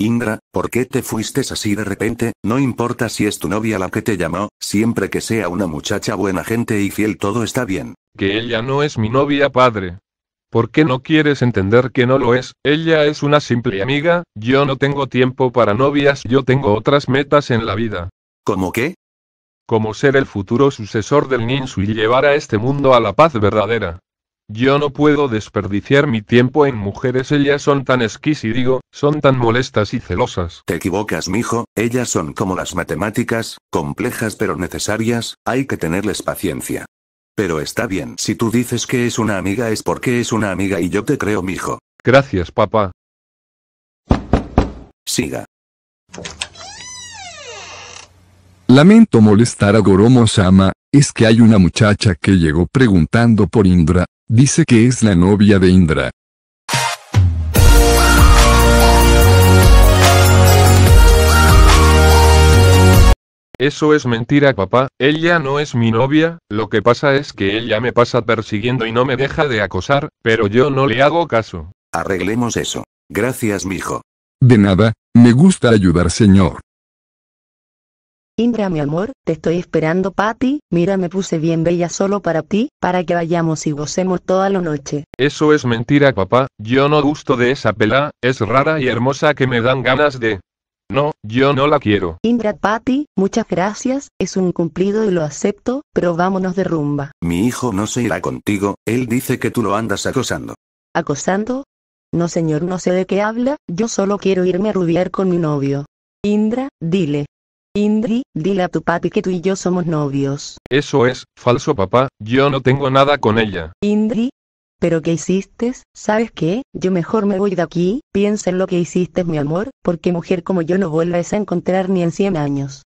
Indra, ¿por qué te fuiste así de repente? No importa si es tu novia la que te llamó, siempre que sea una muchacha buena gente y fiel todo está bien. Que ella no es mi novia, padre. ¿Por qué no quieres entender que no lo es? Ella es una simple amiga, yo no tengo tiempo para novias, yo tengo otras metas en la vida. ¿Cómo qué? Como ser el futuro sucesor del Ninsu y llevar a este mundo a la paz verdadera. Yo no puedo desperdiciar mi tiempo en mujeres, ellas son tan y digo, son tan molestas y celosas. Te equivocas, mijo, ellas son como las matemáticas, complejas pero necesarias, hay que tenerles paciencia. Pero está bien, si tú dices que es una amiga es porque es una amiga y yo te creo, mijo. Gracias, papá. Siga. Lamento molestar a Goromo-sama, es que hay una muchacha que llegó preguntando por Indra, Dice que es la novia de Indra. Eso es mentira papá, ella no es mi novia, lo que pasa es que ella me pasa persiguiendo y no me deja de acosar, pero yo no le hago caso. Arreglemos eso. Gracias mijo. De nada, me gusta ayudar señor. Indra mi amor, te estoy esperando Patty, mira me puse bien bella solo para ti, para que vayamos y gocemos toda la noche. Eso es mentira papá, yo no gusto de esa pelá, es rara y hermosa que me dan ganas de... No, yo no la quiero. Indra Patty, muchas gracias, es un cumplido y lo acepto, pero vámonos de rumba. Mi hijo no se irá contigo, él dice que tú lo andas acosando. ¿Acosando? No señor, no sé de qué habla, yo solo quiero irme a rubiar con mi novio. Indra, dile, Indri, dile a tu papi que tú y yo somos novios. Eso es, falso papá, yo no tengo nada con ella. Indri. ¿Pero qué hiciste? ¿Sabes qué? Yo mejor me voy de aquí, piensa en lo que hiciste mi amor, porque mujer como yo no vuelves a encontrar ni en 100 años.